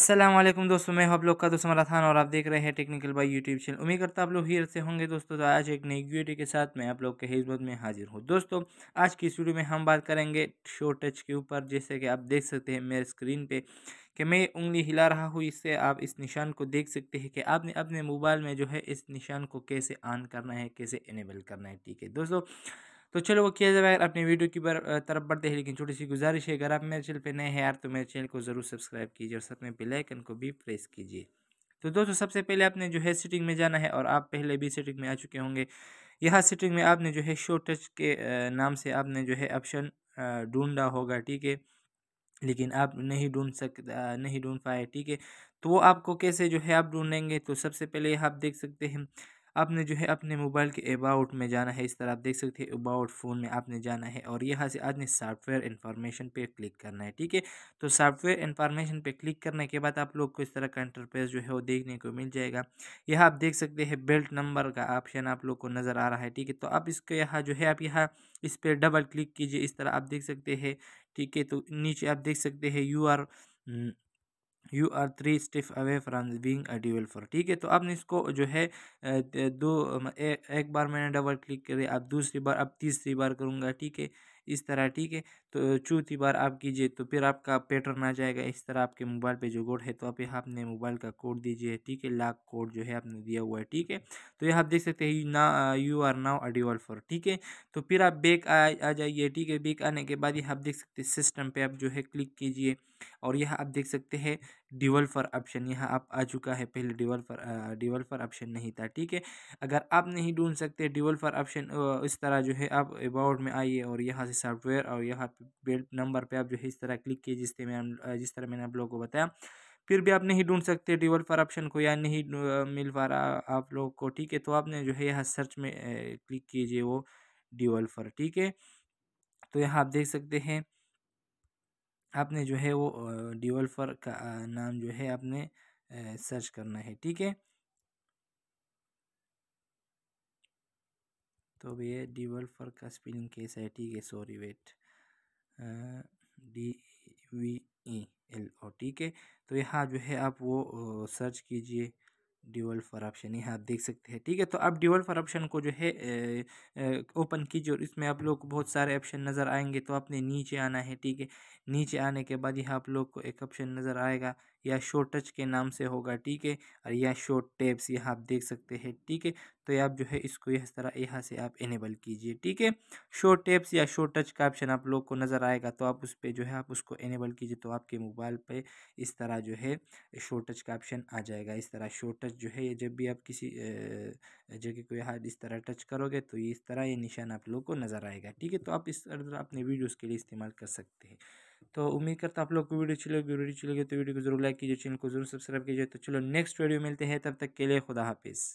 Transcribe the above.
असलम दोस्तों मैं आप लोग का दोस्त मरा खान और आप देख रहे हैं टेक्निकल बाई यूट्यूब चैनल उम्मीद करता आप लोग हीर से होंगे दोस्तों तो आज एक नई वीडियो के साथ मैं आप लोग के हिजमत में हाजिर हूँ दोस्तों आज की इस वीडियो में हम बात करेंगे शो टच के ऊपर जैसे कि आप देख सकते हैं मेरे स्क्रीन पे कि मैं उंगली हिला रहा हूँ इससे आप इस निशान को देख सकते हैं कि आपने अपने मोबाइल में जो है इस निशान को कैसे ऑन करना है कैसे इनेबल करना है ठीक है दोस्तों तो चलो वो किया जाए अपनी वीडियो की तरफ बढ़ते हैं लेकिन छोटी सी गुजारिश है अगर आप मेरे चैनल पे नए हैं यार तो मेरे चैनल को ज़रूर सब्सक्राइब कीजिए और साथ में बेलाइकन को भी प्रेस कीजिए तो दोस्तों सबसे पहले आपने जो है सेटिंग में जाना है और आप पहले भी सेटिंग में आ चुके होंगे यहाँ सेटिंग में आपने जो है शो टच के नाम से आपने जो है ऑप्शन ढूंढा होगा ठीक है लेकिन आप नहीं ढूंढ सक नहीं ढूंढ पाए ठीक है तो वो आपको कैसे जो है आप ढूंढेंगे तो सबसे पहले आप देख सकते हैं आपने जो है अपने मोबाइल के अबाउट में जाना है इस तरह आप देख सकते हैं अबाउट फ़ोन में आपने जाना है और यहाँ से आपने सॉफ्टवेयर इन्फॉर्मेशन पे क्लिक करना है ठीक है तो सॉफ्टवेयर इन्फॉर्मेशन पे क्लिक करने के बाद आप लोग को इस तरह का इंटरफेस जो है वो देखने को मिल जाएगा यहाँ आप देख सकते हैं बेल्ट नंबर का ऑप्शन आप लोग को नज़र आ रहा है ठीक है तो आप इसके यहाँ जो है आप यहाँ इस पर डबल क्लिक कीजिए इस तरह आप देख सकते हैं ठीक है तो नीचे आप देख सकते हैं you are you are three step away from being a dual four ठीक है तो आपने इसको जो है दो ए, एक बार मैंने डबल क्लिक करे आप दूसरी बार अब तीसरी बार करूँगा ठीक है इस तरह ठीक है तो चौथी बार आप कीजिए तो फिर आपका पैटर्न आ जाएगा इस तरह आपके मोबाइल पे जो कोड है तो आप यहाँ अपने मोबाइल का कोड दीजिए ठीक है लाख कोड जो है आपने दिया हुआ है ठीक है तो यहाँ आप देख सकते हैं ना you are now a dual for ठीक है तो फिर आप बैक आ, आ जाइए ठीक है बैक आने के बाद यहाँ आप देख सकते हैं सिस्टम पर आप जो है क्लिक कीजिए और यहाँ आप देख सकते हैं ड्यूअल फॉर ऑप्शन यहाँ आप आ चुका है पहले ड्यूअल फॉर फॉर ऑप्शन नहीं था ठीक है अगर आप नहीं ढूंढ सकते ड्यूअल फॉर ऑप्शन इस तरह जो है आप अबाउट में आइए और यहाँ से सॉफ्टवेयर और यहाँ बेल्ट नंबर पर आप जो है इस तरह क्लिक किए जिससे मैं जिस तरह मैंने आप लोगों को बताया फिर भी आप नहीं ढूंढ सकते ड्यूअल फॉर ऑप्शन को या नहीं मिल पा रहा आप लोग को ठीक है तो आपने जो है यहाँ सर्च में क्लिक कीजिए वो ड्यूअल फॉर ठीक है तो यहाँ आप देख सकते हैं आपने जो है वो डिवेल्फर का नाम जो है आपने सर्च करना है ठीक है तो भैया डिवेल्पर का स्पेलिंग कैसा है ठीक है sorry wait D V E L O ठीक है तो यहाँ जो है आप वो सर्च कीजिए ड्यूअल फॉर ऑप्शन यहाँ आप देख सकते हैं ठीक है तो आप ड्यूअल फॉर ऑप्शन को जो है ओपन कीजिए और इसमें आप लोग को बहुत सारे ऑप्शन नज़र आएंगे तो आपने नीचे आना है ठीक है नीचे आने के बाद यहाँ आप लोग को एक ऑप्शन नज़र आएगा या शो टच के नाम से होगा ठीक है और या शो टेप्स यहाँ आप देख सकते हैं ठीक है तो आप जो है इसको इस तरह यहाँ से आप इनेबल कीजिए ठीक है शो टेप्स या शो टच का ऑप्शन आप लोग को नज़र आएगा तो आप उस पर जो है आप उसको इनेबल कीजिए तो आपके मोबाइल पर इस तरह जो है शो टच का ऑप्शन आ जाएगा इस तरह शो टच जो है जब भी आप किसी जगह को यहाँ इस तरह टच करोगे तो ये इस तरह ये निशान आप लोग को नज़र आएगा ठीक है तो आप इस तरह अपने वीडियोज़ के लिए इस्तेमाल कर सकते हैं तो उम्मीद करता हूँ आप लोग को वीडियो अच्छी लगी वीडियो अच्छी लगी तो वीडियो को जरूर लाइक कीजिए चैनल को जरूर सब्सक्राइब कीजिए तो चलो नेक्स्ट वीडियो मिलते हैं तब तक के लिए खुदा हाफिज़